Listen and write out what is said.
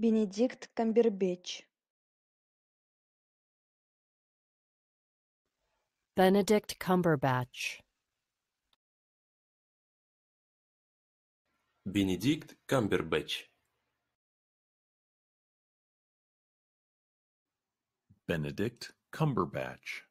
бенедикт камбербэтч Benedict Cumberbatch Бенедикт Камбербэтч Benedict Cumberbatch